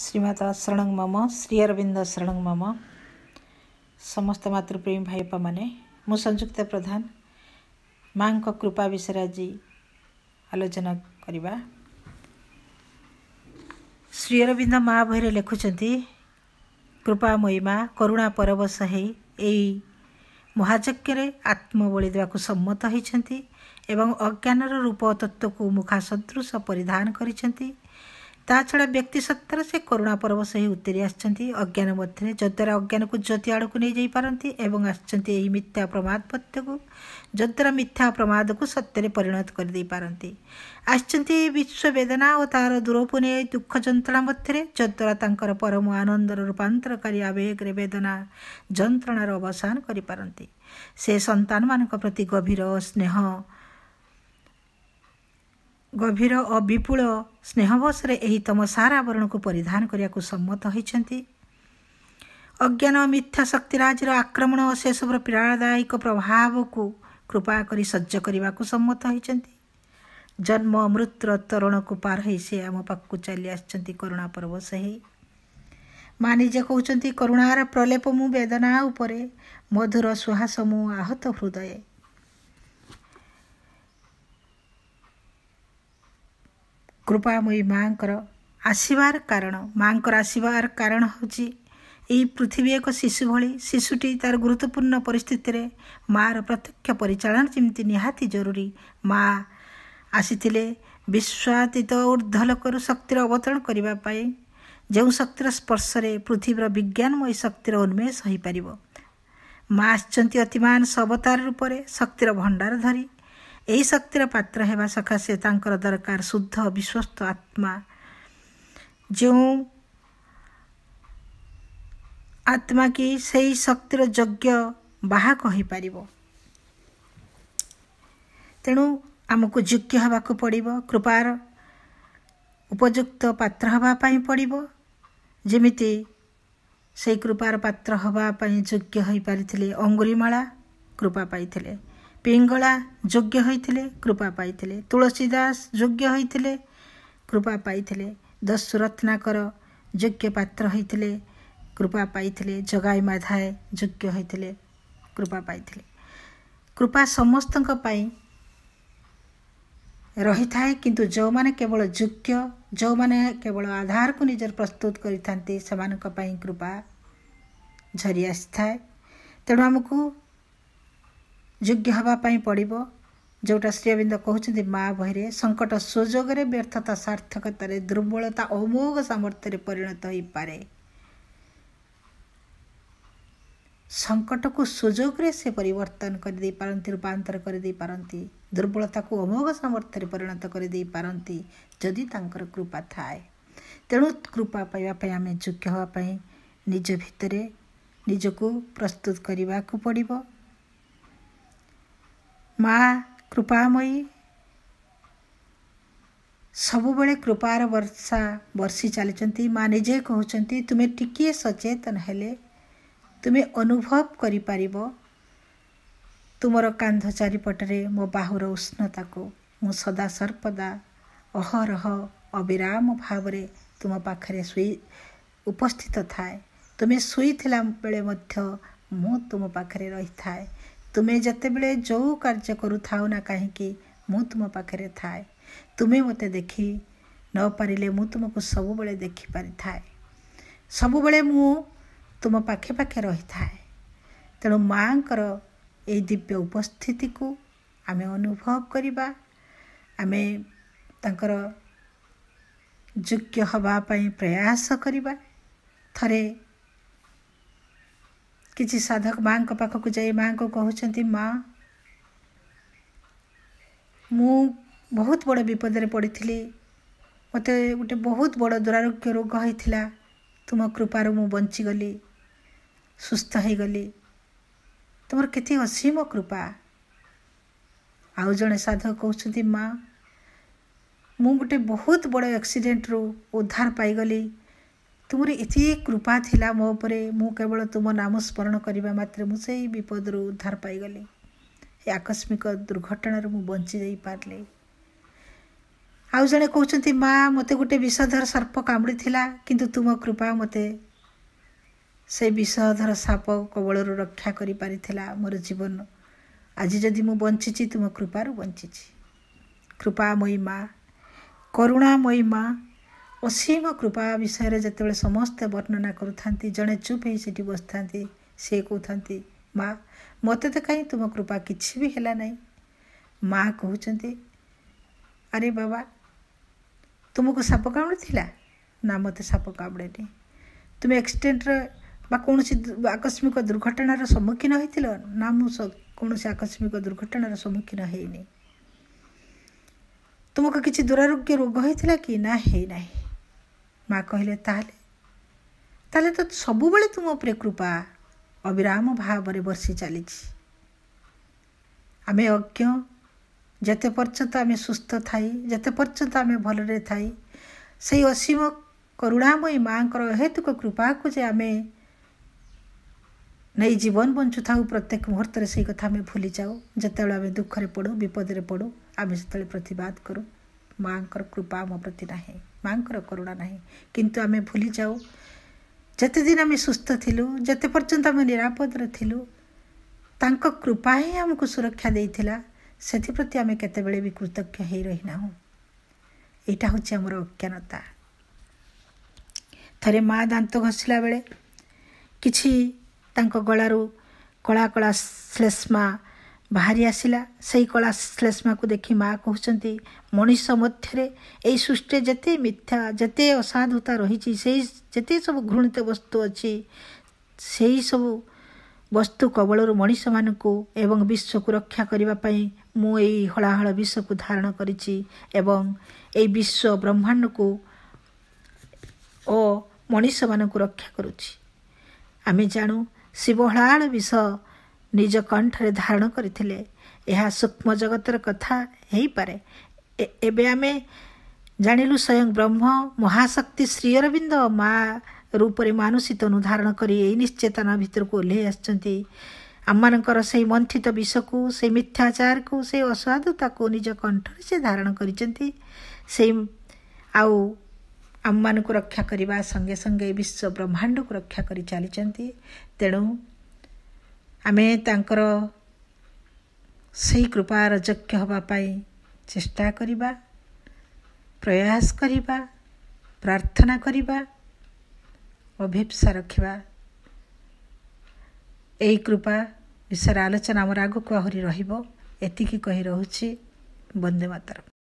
ଶ୍ରୀମାତା ଶରଣଙ୍ଗ ମମ ଶ୍ରୀ ଅରବିନ୍ଦ ଶରଣଙ୍ଗ ମମ ସମସ୍ତ ମାତୃପ୍ରେମୀ ଭାଇପାମାନେ ମୁଁ ସଂଯୁକ୍ତା ପ୍ରଧାନ ମାଙ୍କ କୃପା ବିଷୟରେ ଆଜି ଆଲୋଚନା କରିବା ଶ୍ରୀ ଅରବିନ୍ଦ ମା ବହିରେ ଲେଖୁଛନ୍ତି କୃପା ମହିମା କରୁଣା ପରବଶ ହେଇ ଏଇ ମହାଯଜ୍ଞରେ ଆତ୍ମବଳି ଦେବାକୁ ସମ୍ମତ ହୋଇଛନ୍ତି ଏବଂ ଅଜ୍ଞାନର ରୂପ ତତ୍ତ୍ୱକୁ ମୁଖା ସଦୃଶ ପରିଧାନ କରିଛନ୍ତି ତା ଛଡ଼ା ବ୍ୟକ୍ତି ସତ୍ତାର ସେ କରୁଣା ପର୍ବ ସହି ଉତ୍ତରି ଆସିଛନ୍ତି ଅଜ୍ଞାନ ମଧ୍ୟରେ ଯଦ୍ୱାରା ଅଜ୍ଞାନକୁ ଜ୍ୟୋତି ଆଡ଼କୁ ନେଇଯାଇପାରନ୍ତି ଏବଂ ଆସିଛନ୍ତି ଏହି ମିଥ୍ୟା ପ୍ରମାଦ ପ୍ରମାଦପତ୍ୟକୁ ଯଦ୍ୱାରା ମିଥ୍ୟା ପ୍ରମାଦକୁ ସତ୍ୟରେ ପରିଣତ କରିଦେଇପାରନ୍ତି ଆସିଛନ୍ତି ବିଶ୍ୱ ବେଦନା ଓ ତାହାର ଦୂରକୁ ନେଇ ଦୁଃଖ ଯନ୍ତ୍ରଣା ମଧ୍ୟରେ ଯଦ୍ୱାରା ତାଙ୍କର ପରମ ଆନନ୍ଦର ରୂପାନ୍ତରକାରୀ ଆବେଗରେ ବେଦନା ଯନ୍ତ୍ରଣାର ଅବସାନ କରିପାରନ୍ତି ସେ ସନ୍ତାନମାନଙ୍କ ପ୍ରତି ଗଭୀର ସ୍ନେହ ଗଭୀର ଓ ବିପୁଳ ସ୍ନେହବଶରେ ଏହି ତମ ସାର ଆବରଣକୁ ପରିଧାନ କରିବାକୁ ସମ୍ମତ ହୋଇଛନ୍ତି ଅଜ୍ଞାନ ମିଥ୍ୟା ଶକ୍ତିରାଜର ଆକ୍ରମଣ ଓ ସେସବୁର ପ୍ରେରଣାଦାୟକ ପ୍ରଭାବକୁ କୃପା କରି ସଜ୍ଜ କରିବାକୁ ସମ୍ମତ ହୋଇଛନ୍ତି ଜନ୍ମ ମୃତ୍ୟୁର ତରଣକୁ ପାର ହୋଇ ସେ ଆମ ପାଖକୁ ଚାଲି ଆସିଛନ୍ତି କରୁଣା ପର୍ବ ସେହି ମା ନିଜେ କହୁଛନ୍ତି କରୁଣାର ପ୍ରଲେପ ମୁଁ ବେଦନା ଉପରେ ମଧୁର ସୁହାସ ମୁଁ ଆହତ ହୃଦୟ କୃପା କୃପାମୟୀ ମାଙ୍କର ଆସିବାର କାରଣ ମାଆଙ୍କର ଆସିବାର କାରଣ ହେଉଛି ଏହି ପୃଥିବୀ ଏକ ଶିଶୁ ଭଳି ଶିଶୁଟି ତା'ର ଗୁରୁତ୍ୱପୂର୍ଣ୍ଣ ପରିସ୍ଥିତିରେ ମାଆର ପ୍ରତ୍ୟକ୍ଷ ପରିଚାଳନା ଯେମିତି ନିହାତି ଜରୁରୀ ମା ଆସିଥିଲେ ବିଶ୍ୱାତୀତ ଉର୍ଦ୍ଧ୍ୱ ଲୋକରୁ ଶକ୍ତିର ଅବତରଣ କରିବା ପାଇଁ ଯେଉଁ ଶକ୍ତିର ସ୍ପର୍ଶରେ ପୃଥିବୀର ବିଜ୍ଞାନ ବିଜ୍ଞାନମୟ ଶକ୍ତିର ଉନ୍ମେଷ ହୋଇପାରିବ ମାଆ ଆସିଛନ୍ତି ଅତିମାନ ସବତାର ରୂପରେ ଶକ୍ତିର ଭଣ୍ଡାର ଧରି ଏହି ଶକ୍ତିର ପାତ୍ର ହେବା ସକାଶେ ତାଙ୍କର ଦରକାର ଶୁଦ୍ଧ ବିଶ୍ୱସ୍ତ ଆତ୍ମା ଯେଉଁ ଆତ୍ମା କି ସେହି ଶକ୍ତିର ଯୋଗ୍ୟ ବାହକ ହୋଇପାରିବ ତେଣୁ ଆମକୁ ଯୋଗ୍ୟ ହେବାକୁ ପଡ଼ିବ କୃପାର ଉପଯୁକ୍ତ ପାତ୍ର ହେବା ପାଇଁ ପଡ଼ିବ ଯେମିତି ସେହି କୃପାର ପାତ୍ର ହେବା ପାଇଁ ଯୋଗ୍ୟ ହୋଇପାରିଥିଲେ ଅଙ୍ଗୁରିମାଳା କୃପା ପାଇଥିଲେ ପିଙ୍ଗଳା ଯୋଗ୍ୟ ହୋଇଥିଲେ କୃପା ପାଇଥିଲେ ତୁଳସୀ ଦାସ ଯୋଗ୍ୟ ହୋଇଥିଲେ କୃପା ପାଇଥିଲେ ଦସ୍ୱରତ୍ନାକର ଯୋଗ୍ୟ ପାତ୍ର ହୋଇଥିଲେ କୃପା ପାଇଥିଲେ ଜଗାଇ ମାଧାଏ ଯୋଗ୍ୟ ହୋଇଥିଲେ କୃପା ପାଇଥିଲେ କୃପା ସମସ୍ତଙ୍କ ପାଇଁ ରହିଥାଏ କିନ୍ତୁ ଯେଉଁମାନେ କେବଳ ଯୋଗ୍ୟ ଯେଉଁମାନେ କେବଳ ଆଧାରକୁ ନିଜର ପ୍ରସ୍ତୁତ କରିଥାନ୍ତି ସେମାନଙ୍କ ପାଇଁ କୃପା ଝରି ଆସିଥାଏ ତେଣୁ ଆମକୁ ଯୋଗ୍ୟ ହେବା ପାଇଁ ପଡ଼ିବ ଯେଉଁଟା ଶ୍ରୀଅବିନ୍ଦ କହୁଛନ୍ତି ମା ବହିରେ ସଙ୍କଟ ସୁଯୋଗରେ ବ୍ୟର୍ଥତା ସାର୍ଥକତାରେ ଦୁର୍ବଳତା ଅମୋଘ ସାମର୍ଥ୍ୟରେ ପରିଣତ ହୋଇପାରେ ସଙ୍କଟକୁ ସୁଯୋଗରେ ସେ ପରିବର୍ତ୍ତନ କରିଦେଇପାରନ୍ତି ରୂପାନ୍ତର କରିଦେଇପାରନ୍ତି ଦୁର୍ବଳତାକୁ ଅମୋଘ ସାମର୍ଥ୍ୟରେ ପରିଣତ କରିଦେଇପାରନ୍ତି ଯଦି ତାଙ୍କର କୃପା ଥାଏ ତେଣୁ କୃପା ପାଇବା ପାଇଁ ଆମେ ଯୋଗ୍ୟ ହେବା ପାଇଁ ନିଜ ଭିତରେ ନିଜକୁ ପ୍ରସ୍ତୁତ କରିବାକୁ ପଡ଼ିବ ମା କୃପାମୟୀ ସବୁବେଳେ କୃପାର ବର୍ଷା ବର୍ଷି ଚାଲିଛନ୍ତି ମା ନିଜେ କହୁଛନ୍ତି ତୁମେ ଟିକିଏ ସଚେତନ ହେଲେ ତୁମେ ଅନୁଭବ କରିପାରିବ ତୁମର କାନ୍ଧ ଚାରିପଟରେ ମୋ ବାହୁର ଉଷ୍ଣତାକୁ ମୁଁ ସଦାସର୍ବଦା ଅହରହ ଅବିରାମ ଭାବରେ ତୁମ ପାଖରେ ଶୋଇ ଉପସ୍ଥିତ ଥାଏ ତୁମେ ଶୋଇଥିଲା ବେଳେ ମଧ୍ୟ ମୁଁ ତୁମ ପାଖରେ ରହିଥାଏ ତୁମେ ଯେତେବେଳେ ଯେଉଁ କାର୍ଯ୍ୟ କରୁଥାଉ ନା କାହିଁକି ମୁଁ ତୁମ ପାଖରେ ଥାଏ ତୁମେ ମୋତେ ଦେଖି ନ ପାରିଲେ ମୁଁ ତୁମକୁ ସବୁବେଳେ ଦେଖିପାରିଥାଏ ସବୁବେଳେ ମୁଁ ତୁମ ପାଖେ ପାଖେ ରହିଥାଏ ତେଣୁ ମାଆଙ୍କର ଏଇ ଦିବ୍ୟ ଉପସ୍ଥିତିକୁ ଆମେ ଅନୁଭବ କରିବା ଆମେ ତାଙ୍କର ଯୋଗ୍ୟ ହେବା ପାଇଁ ପ୍ରୟାସ କରିବା ଥରେ କିଛି ସାଧକ ମାଆଙ୍କ ପାଖକୁ ଯାଇ ମାଆଙ୍କୁ କହୁଛନ୍ତି ମା ମୁଁ ବହୁତ ବଡ଼ ବିପଦରେ ପଡ଼ିଥିଲି ମୋତେ ଗୋଟେ ବହୁତ ବଡ଼ ଦୂରାରୋଗ୍ୟ ରୋଗ ହୋଇଥିଲା ତୁମ କୃପାରୁ ମୁଁ ବଞ୍ଚିଗଲି ସୁସ୍ଥ ହୋଇଗଲି ତୁମର କେତେ ଅସୀମ କୃପା ଆଉ ଜଣେ ସାଧକ କହୁଛନ୍ତି ମା ମୁଁ ଗୋଟେ ବହୁତ ବଡ଼ ଆକ୍ସିଡେଣ୍ଟରୁ ଉଦ୍ଧାର ପାଇଗଲି ତୁମର ଏତେ କୃପା ଥିଲା ମୋ ଉପରେ ମୁଁ କେବଳ ତୁମ ନାମ ସ୍ମରଣ କରିବା ମାତ୍ରେ ମୁଁ ସେହି ବିପଦରୁ ଉଦ୍ଧାର ପାଇଗଲି ଏ ଆକସ୍ମିକ ଦୁର୍ଘଟଣାରୁ ମୁଁ ବଞ୍ଚିଯାଇପାରିଲି ଆଉ ଜଣେ କହୁଛନ୍ତି ମା ମୋତେ ଗୋଟେ ବିଷଧର ସର୍ପ କାମୁଡ଼ିଥିଲା କିନ୍ତୁ ତୁମ କୃପା ମୋତେ ସେ ବିଷଧର ସାପ କବଳରୁ ରକ୍ଷା କରିପାରିଥିଲା ମୋର ଜୀବନ ଆଜି ଯଦି ମୁଁ ବଞ୍ଚିଛି ତୁମ କୃପାରୁ ବଞ୍ଚିଛି କୃପା ମୟୀ ମା କରୁଣା ମୟୀ ମା' ଅସୀମ କୃପା ବିଷୟରେ ଯେତେବେଳେ ସମସ୍ତେ ବର୍ଣ୍ଣନା କରୁଥାନ୍ତି ଜଣେ ଚୁପ୍ ହେଇ ସେଠି ବସିଥାନ୍ତି ସେ କହୁଥାନ୍ତି ମା ମୋତେ ତ କାହିଁ ତୁମ କୃପା କିଛି ବି ହେଲା ନାହିଁ ମା କହୁଛନ୍ତି ଆରେ ବାବା ତୁମକୁ ସାପ କାମୁଡ଼ିଥିଲା ନା ମୋତେ ସାପ କାମୁଡ଼େନି ତୁମେ ଆକ୍ସିଡ଼େଣ୍ଟର ବା କୌଣସି ଆକସ୍ମିକ ଦୁର୍ଘଟଣାର ସମ୍ମୁଖୀନ ହୋଇଥିଲ ନା ମୁଁ କୌଣସି ଆକସ୍ମିକ ଦୁର୍ଘଟଣାର ସମ୍ମୁଖୀନ ହେଇନି ତୁମକୁ କିଛି ଦୂରାରୋଗ୍ୟ ରୋଗ ହୋଇଥିଲା କି ନା ହେଇନାହିଁ ମା କହିଲେ ତାହେଲେ ତାହେଲେ ତ ସବୁବେଳେ ତୁମ ଉପରେ କୃପା ଅବିରାମ ଭାବରେ ବର୍ଷି ଚାଲିଛି ଆମେ ଅଜ୍ଞ ଯେତେ ପର୍ଯ୍ୟନ୍ତ ଆମେ ସୁସ୍ଥ ଥାଇ ଯେତେ ପର୍ଯ୍ୟନ୍ତ ଆମେ ଭଲରେ ଥାଇ ସେଇ ଅସୀମ କରୁଣାମୟୀ ମା'ଙ୍କର ଅହେତୁକ କୃପାକୁ ଯେ ଆମେ ନେଇ ଜୀବନ ବଞ୍ଚୁଥାଉ ପ୍ରତ୍ୟେକ ମୁହୂର୍ତ୍ତରେ ସେଇ କଥା ଆମେ ଭୁଲିଯାଉ ଯେତେବେଳେ ଆମେ ଦୁଃଖରେ ପଡ଼ୁ ବିପଦରେ ପଡ଼ୁ ଆମେ ସେତେବେଳେ ପ୍ରତିବାଦ କରୁ ମାଙ୍କର କୃପା ଆମ ପ୍ରତି ନାହିଁ ମାଆଙ୍କର କରୁଣା ନାହିଁ କିନ୍ତୁ ଆମେ ଭୁଲିଯାଉ ଯେତେଦିନ ଆମେ ସୁସ୍ଥ ଥିଲୁ ଯେତେ ପର୍ଯ୍ୟନ୍ତ ଆମେ ନିରାପଦରେ ଥିଲୁ ତାଙ୍କ କୃପା ହିଁ ଆମକୁ ସୁରକ୍ଷା ଦେଇଥିଲା ସେଥିପ୍ରତି ଆମେ କେତେବେଳେ ବି କୃତଜ୍ଞ ହୋଇ ରହିନାହୁଁ ଏଇଟା ହେଉଛି ଆମର ଅଜ୍ଞାନତା ଥରେ ମା ଦାନ୍ତ ଘଷିଲା ବେଳେ କିଛି ତାଙ୍କ ଗଳାରୁ କଳା କଳା ଶ୍ଲେଷ୍ମା ବାହାରି ଆସିଲା ସେହି କଳା ଶ୍ଳେଷ୍ମାକୁ ଦେଖି ମା କହୁଛନ୍ତି ମଣିଷ ମଧ୍ୟରେ ଏଇ ସୃଷ୍ଟିରେ ଯେତେ ମିଥ୍ୟା ଯେତେ ଅସାଧୁତା ରହିଛି ସେହି ଯେତେ ସବୁ ଘୃଣିତ ବସ୍ତୁ ଅଛି ସେହିସବୁ ବସ୍ତୁ କବଳରୁ ମଣିଷମାନଙ୍କୁ ଏବଂ ବିଶ୍ୱକୁ ରକ୍ଷା କରିବା ପାଇଁ ମୁଁ ଏଇ ହଳାହଳ ବିଷକୁ ଧାରଣ କରିଛି ଏବଂ ଏହି ବିଶ୍ୱ ବ୍ରହ୍ମାଣ୍ଡକୁ ଓ ମଣିଷମାନଙ୍କୁ ରକ୍ଷା କରୁଛି ଆମେ ଜାଣୁ ଶିବ ହଳାହଳ ବିଷ ନିଜ କଣ୍ଠରେ ଧାରଣ କରିଥିଲେ ଏହା ସୂକ୍ଷ୍ମ ଜଗତର କଥା ହେଇପାରେ ଏବେ ଆମେ ଜାଣିଲୁ ସ୍ୱୟଂ ବ୍ରହ୍ମ ମହାଶକ୍ତି ଶ୍ରୀଅରବିନ୍ଦ ମା ରୂପରେ ମାନସିତ ଧାରଣ କରି ଏହି ନିଶ୍ଚେତନା ଭିତରକୁ ଓହ୍ଲାଇ ଆସିଛନ୍ତି ଆମମାନଙ୍କର ସେହି ମନ୍ଥିତ ବିଷକୁ ସେହି ମିଥ୍ୟାଚାରକୁ ସେହି ଅସ୍ୱାଧୁତାକୁ ନିଜ କଣ୍ଠରେ ସେ ଧାରଣ କରିଛନ୍ତି ସେଇ ଆଉ ଆମମାନଙ୍କୁ ରକ୍ଷା କରିବା ସଙ୍ଗେ ସଙ୍ଗେ ବିଶ୍ୱ ବ୍ରହ୍ମାଣ୍ଡକୁ ରକ୍ଷା କରି ଚାଲିଛନ୍ତି ତେଣୁ ଆମେ ତାଙ୍କର ସେହି କୃପାର ଯୋଗ୍ୟ ହେବା ପାଇଁ ଚେଷ୍ଟା କରିବା ପ୍ରୟାସ କରିବା ପ୍ରାର୍ଥନା କରିବା ଅଭିପ୍ସା ରଖିବା ଏହି କୃପା ବିଷୟରେ ଆଲୋଚନା ଆମର ଆଗକୁ ଆହୁରି ରହିବ ଏତିକି କହି ରହୁଛି ବନ୍ଦେ ମାତର